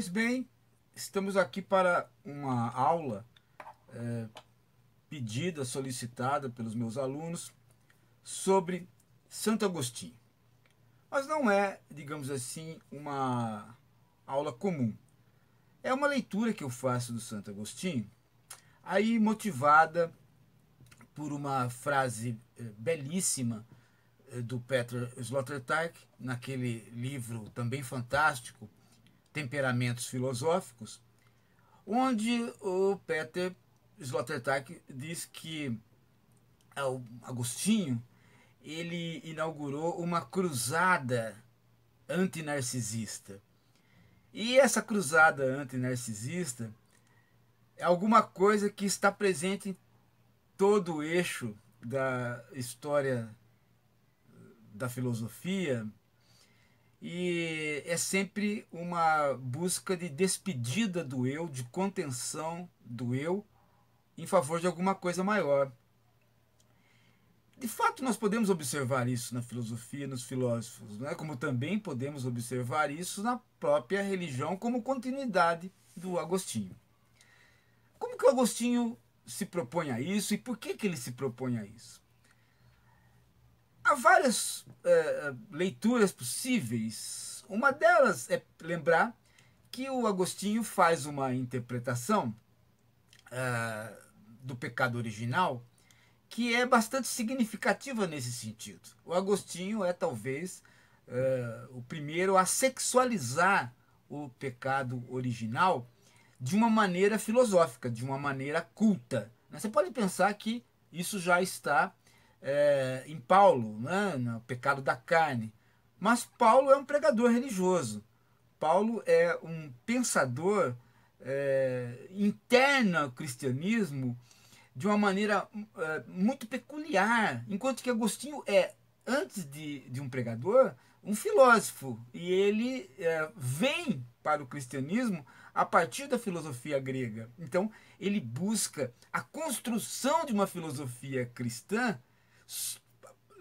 Pois bem, estamos aqui para uma aula é, pedida, solicitada pelos meus alunos sobre Santo Agostinho. Mas não é, digamos assim, uma aula comum. É uma leitura que eu faço do Santo Agostinho, aí motivada por uma frase é, belíssima é, do Peter Sloterdijk, naquele livro também fantástico, temperamentos filosóficos, onde o Peter Sloterdijk diz que é, Agostinho ele inaugurou uma cruzada antinarcisista. E essa cruzada antinarcisista é alguma coisa que está presente em todo o eixo da história da filosofia e é sempre uma busca de despedida do eu, de contenção do eu em favor de alguma coisa maior. De fato, nós podemos observar isso na filosofia, nos filósofos, né? como também podemos observar isso na própria religião, como continuidade do Agostinho. Como que o Agostinho se propõe a isso e por que, que ele se propõe a isso? Há várias é, é, leituras possíveis. Uma delas é lembrar que o Agostinho faz uma interpretação é, do pecado original que é bastante significativa nesse sentido. O Agostinho é talvez o primeiro a sexualizar o pecado original de uma maneira filosófica, de uma maneira culta. Você pode pensar que isso já está é, em Paulo, né, no pecado da carne. Mas Paulo é um pregador religioso. Paulo é um pensador é, interno ao cristianismo de uma maneira é, muito peculiar, enquanto que Agostinho é, antes de, de um pregador, um filósofo. E ele é, vem para o cristianismo a partir da filosofia grega. Então, ele busca a construção de uma filosofia cristã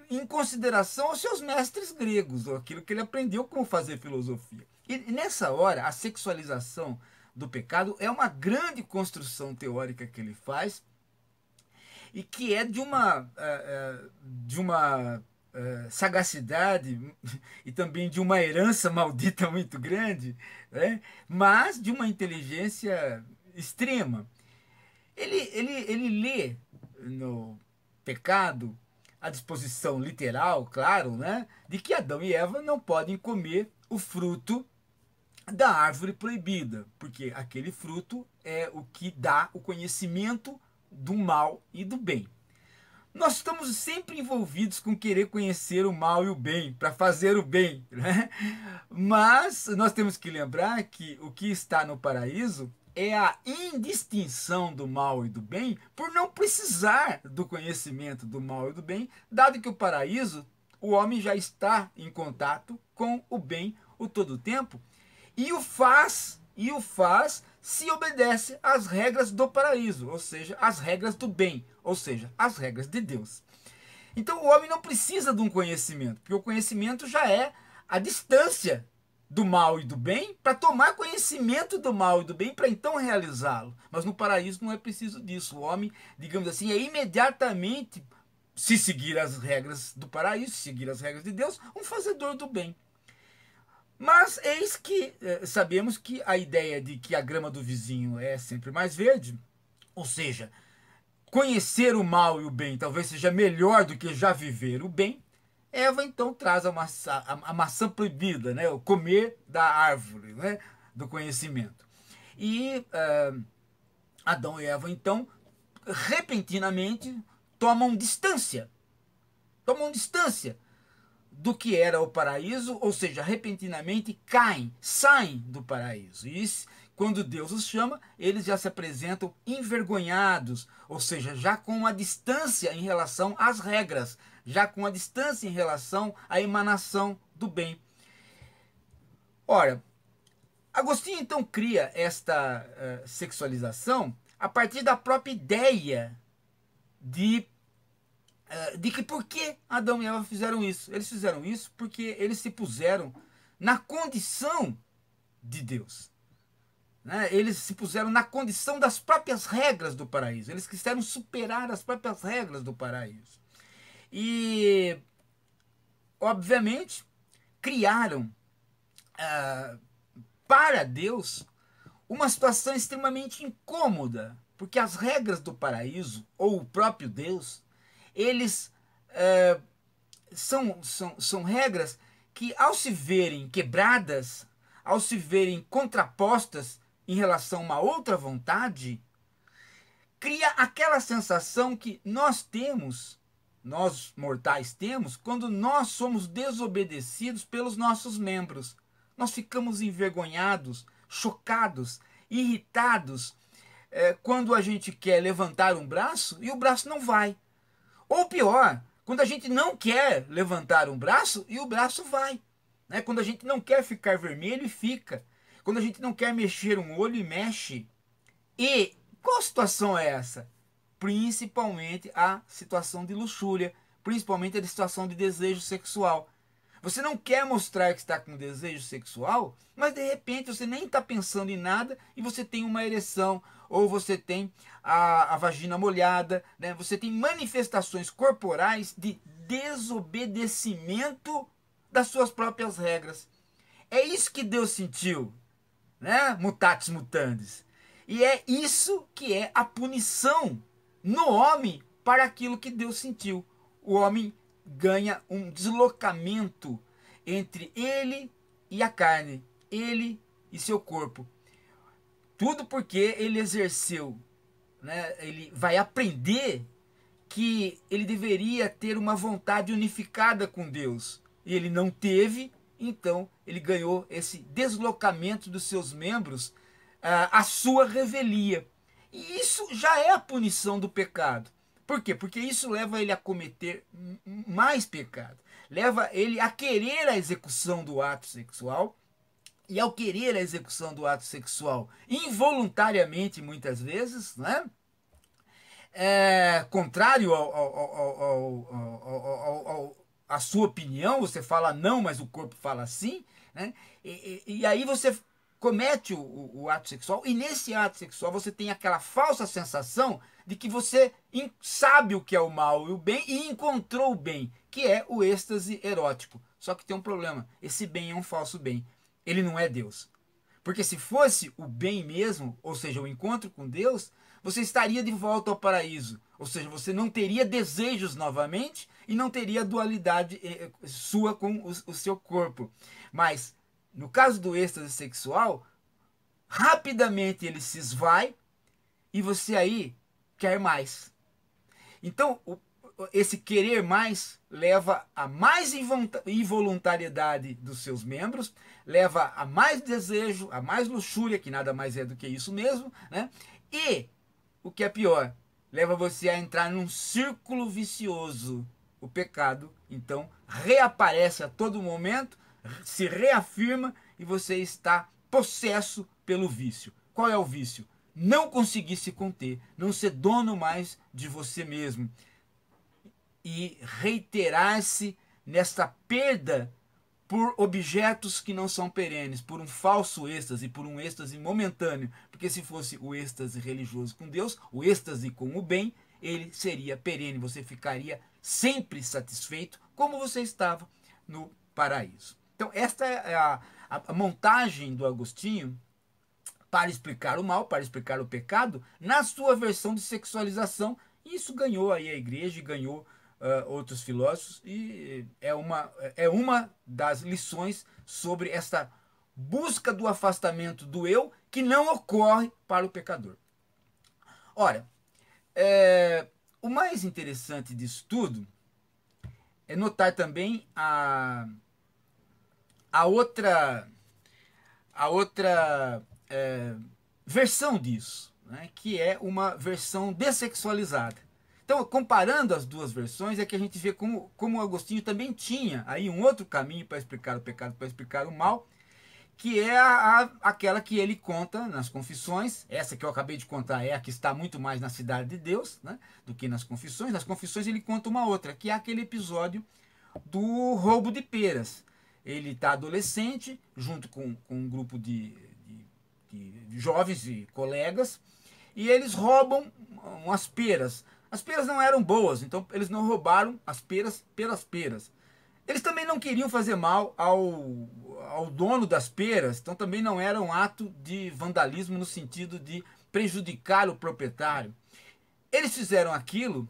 em consideração aos seus mestres gregos, aquilo que ele aprendeu como fazer filosofia. E nessa hora, a sexualização do pecado é uma grande construção teórica que ele faz e que é de uma, eh, eh, de uma eh, sagacidade e também de uma herança maldita muito grande, né? mas de uma inteligência extrema. Ele, ele, ele lê no pecado a disposição literal, claro, né, de que Adão e Eva não podem comer o fruto da árvore proibida, porque aquele fruto é o que dá o conhecimento do mal e do bem. Nós estamos sempre envolvidos com querer conhecer o mal e o bem, para fazer o bem, né? Mas nós temos que lembrar que o que está no paraíso é a indistinção do mal e do bem por não precisar do conhecimento do mal e do bem, dado que o paraíso, o homem já está em contato com o bem o todo o tempo e o faz, e o faz se obedece às regras do paraíso, ou seja, às regras do bem, ou seja, às regras de Deus. Então o homem não precisa de um conhecimento, porque o conhecimento já é a distância do mal e do bem, para tomar conhecimento do mal e do bem, para então realizá-lo. Mas no paraíso não é preciso disso. O homem, digamos assim, é imediatamente, se seguir as regras do paraíso, se seguir as regras de Deus, um fazedor do bem. Mas eis que eh, sabemos que a ideia de que a grama do vizinho é sempre mais verde, ou seja, conhecer o mal e o bem talvez seja melhor do que já viver o bem, Eva então traz a maçã, a, a maçã proibida, né? o comer da árvore né? do conhecimento. E uh, Adão e Eva então repentinamente tomam distância. Tomam distância do que era o paraíso, ou seja, repentinamente caem, saem do paraíso. E isso quando Deus os chama, eles já se apresentam envergonhados, ou seja, já com uma distância em relação às regras, já com a distância em relação à emanação do bem. Ora, Agostinho então cria esta uh, sexualização a partir da própria ideia de, uh, de que por que Adão e Eva fizeram isso. Eles fizeram isso porque eles se puseram na condição de Deus. Né? Eles se puseram na condição das próprias regras do paraíso. Eles quiseram superar as próprias regras do paraíso. E, obviamente, criaram ah, para Deus uma situação extremamente incômoda, porque as regras do paraíso, ou o próprio Deus, eles eh, são, são, são regras que, ao se verem quebradas, ao se verem contrapostas, em relação a uma outra vontade, cria aquela sensação que nós temos, nós mortais temos, quando nós somos desobedecidos pelos nossos membros. Nós ficamos envergonhados, chocados, irritados é, quando a gente quer levantar um braço e o braço não vai. Ou pior, quando a gente não quer levantar um braço e o braço vai. Né? Quando a gente não quer ficar vermelho e fica. Quando a gente não quer mexer um olho e mexe. E qual situação é essa? Principalmente a situação de luxúria, principalmente a situação de desejo sexual. Você não quer mostrar que está com desejo sexual, mas de repente você nem está pensando em nada e você tem uma ereção, ou você tem a, a vagina molhada, né? você tem manifestações corporais de desobedecimento das suas próprias regras. É isso que Deus sentiu né? Mutatis mutandis. E é isso que é a punição no homem para aquilo que Deus sentiu. O homem ganha um deslocamento entre ele e a carne, ele e seu corpo. Tudo porque ele exerceu, né? ele vai aprender que ele deveria ter uma vontade unificada com Deus. E ele não teve, então ele ganhou esse deslocamento dos seus membros a ah, sua revelia. E isso já é a punição do pecado. Por quê? Porque isso leva ele a cometer mais pecado, leva ele a querer a execução do ato sexual. E ao querer a execução do ato sexual involuntariamente, muitas vezes, né? É, contrário ao, ao, ao, ao sua opinião, você fala não, mas o corpo fala sim, né? E, e, e aí você comete o, o, ato sexual e nesse ato sexual você tem aquela falsa sensação de que você sabe o que é o mal e o bem e encontrou o bem, que é o êxtase erótico. Só que tem um problema, esse bem é um falso bem. Ele não é Deus. Porque se fosse o bem mesmo, ou seja, o encontro com Deus, você estaria de volta ao paraíso. Ou seja, você não teria desejos novamente, e não teria dualidade eh, eh, sua com o, seu corpo. Mas no caso do êxtase sexual, rapidamente ele se esvai e você aí quer mais. Então, o, esse querer mais leva a mais involuntariedade dos seus membros, leva a mais desejo, a mais luxúria, que nada mais é do que isso mesmo, né? E, o que é pior, leva você a entrar num círculo vicioso o pecado então reaparece a todo momento, se reafirma e você está possesso pelo vício. Qual é o vício? Não conseguir se conter, não ser dono mais de você mesmo e reiterar-se nesta perda por objetos que não são perenes, por um falso êxtase, por um êxtase momentâneo. Porque se fosse o êxtase religioso com Deus, o êxtase com o bem, ele seria perene. Você ficaria sempre satisfeito, como você estava no paraíso. Então, esta é a, a montagem do Agostinho para explicar o mal, para explicar o pecado, na sua versão de sexualização. E isso ganhou aí a igreja e ganhou uh, outros filósofos, e eh, é uma, é uma das lições sobre esta busca do afastamento do eu que não ocorre para o pecador. Ora, é, o mais interessante disso tudo é notar também a, a outra, a outra é, versão disso, né, que é uma versão dessexualizada. Então, comparando as duas versões, é que a gente vê como, como Agostinho também tinha aí um outro caminho para explicar o pecado, para explicar o mal, que é a, a, aquela que ele conta nas confissões. Essa que eu acabei de contar é a que está muito mais na cidade de Deus né, do que nas confissões. Nas confissões ele conta uma outra, que é aquele episódio do roubo de peras. Ele está adolescente, junto com, com um grupo de, de, de jovens e colegas, e eles roubam umas peras as peras não eram boas, então eles não roubaram as peras pelas peras. Eles também não queriam fazer mal ao, ao dono das peras, então também não era um ato de vandalismo no sentido de prejudicar o proprietário. Eles fizeram aquilo,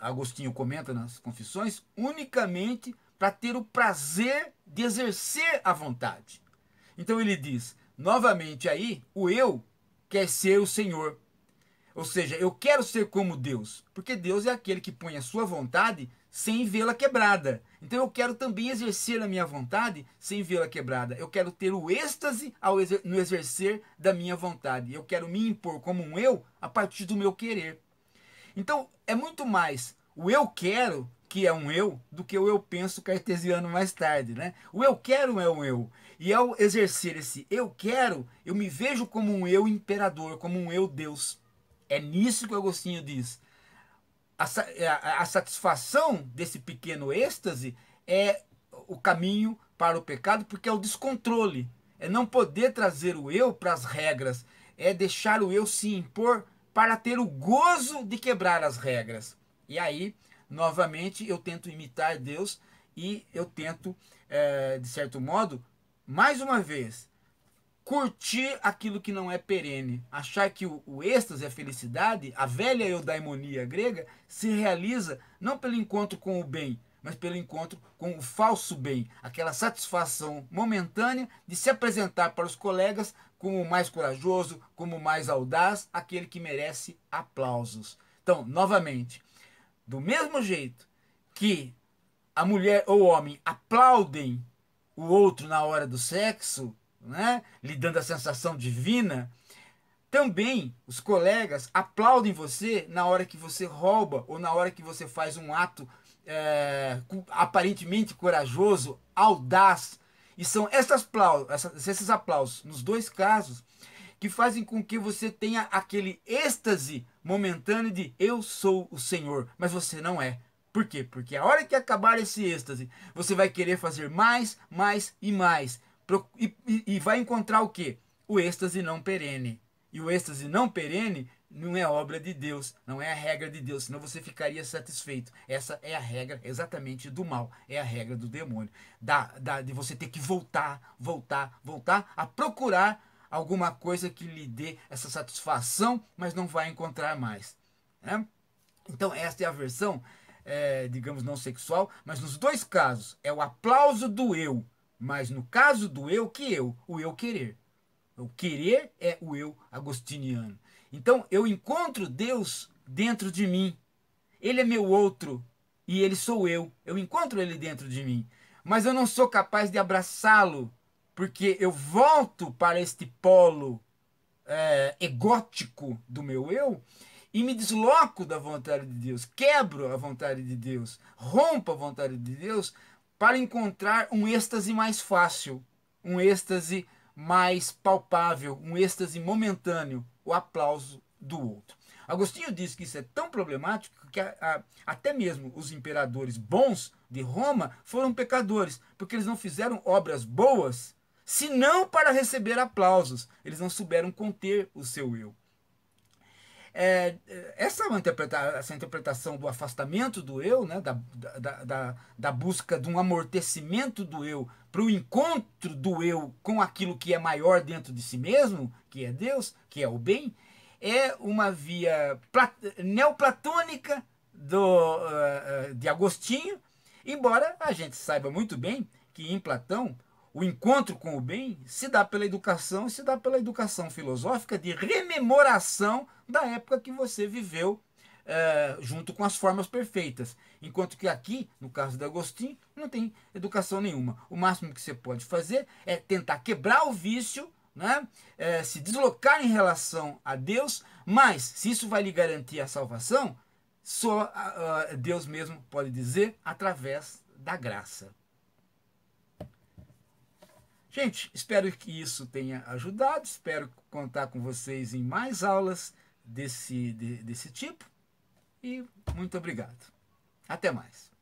Agostinho comenta nas Confissões, unicamente para ter o prazer de exercer a vontade. Então ele diz, novamente aí, o eu quer ser o Senhor. Ou seja, eu quero ser como Deus, porque Deus é aquele que põe a sua vontade sem vê-la quebrada. Então eu quero também exercer a minha vontade sem vê-la quebrada. Eu quero ter o êxtase exer no exercer da minha vontade. Eu quero me impor como um eu a partir do meu querer. Então é muito mais o eu quero que é um eu do que o eu penso cartesiano mais tarde, né? O eu quero é um eu. E ao exercer esse eu quero, eu me vejo como um eu imperador, como um eu Deus. É nisso que Agostinho diz. A, é, a, a satisfação desse pequeno êxtase é o caminho para o pecado, porque é o descontrole. É não poder trazer o eu para as regras. É deixar o eu se impor para ter o gozo de quebrar as regras. E aí, novamente, eu tento imitar Deus e eu tento, é, de certo modo, mais uma vez, curtir aquilo que não é perene, achar que o, o êxtase, a felicidade, a velha eudaimonia grega, se realiza não pelo encontro com o bem, mas pelo encontro com o falso bem, aquela satisfação momentânea de se apresentar para os colegas como o mais corajoso, como o mais audaz, aquele que merece aplausos. Então, novamente, do mesmo jeito que a mulher ou o homem aplaudem o outro na hora do sexo, né? lhe dando a sensação divina, também os colegas aplaudem você na hora que você rouba ou na hora que você faz um ato é, aparentemente corajoso, audaz. E são essas aplausos, esses aplausos, nos dois casos, que fazem com que você tenha aquele êxtase momentâneo de eu sou o Senhor, mas você não é. Por quê? Porque a hora que acabar esse êxtase, você vai querer fazer mais, mais e mais. E, e vai encontrar o que O êxtase não perene. E o êxtase não perene não é obra de Deus, não é a regra de Deus, senão você ficaria satisfeito. Essa é a regra exatamente do mal, é a regra do demônio. Da, da, de você ter que voltar, voltar, voltar a procurar alguma coisa que lhe dê essa satisfação, mas não vai encontrar mais. Né? Então, esta é a versão, é, digamos, não sexual, mas nos dois casos, é o aplauso do eu mas no caso do eu que eu, o eu querer. O querer é o eu agostiniano. Então eu encontro Deus dentro de mim. Ele é meu outro e ele sou eu. Eu encontro ele dentro de mim. Mas eu não sou capaz de abraçá-lo, porque eu volto para este polo é, egótico do meu eu e me desloco da vontade de Deus, quebro a vontade de Deus, rompo a vontade de Deus para encontrar um êxtase mais fácil, um êxtase mais palpável, um êxtase momentâneo, o aplauso do outro. Agostinho diz que isso é tão problemático que a, a, até mesmo os imperadores bons de Roma foram pecadores, porque eles não fizeram obras boas senão para receber aplausos. Eles não souberam conter o seu eu. É, é, essa interpretação, essa interpretação do afastamento do eu, né, da, da, da, da busca de um amortecimento do eu para o encontro do eu com aquilo que é maior dentro de si mesmo, que é Deus, que é o bem, é uma via neoplatônica do, uh, de Agostinho, embora a gente saiba muito bem que em Platão o encontro com o bem se dá pela educação e se dá pela educação filosófica de rememoração da época que você viveu é, junto com as formas perfeitas. Enquanto que aqui, no caso de Agostinho, não tem educação nenhuma. O máximo que você pode fazer é tentar quebrar o vício, né? É, se deslocar em relação a Deus, mas se isso vai lhe garantir a salvação, só uh, Deus mesmo pode dizer através da graça. Gente, espero que isso tenha ajudado. Espero contar com vocês em mais aulas desse, de, desse tipo. E muito obrigado. Até mais.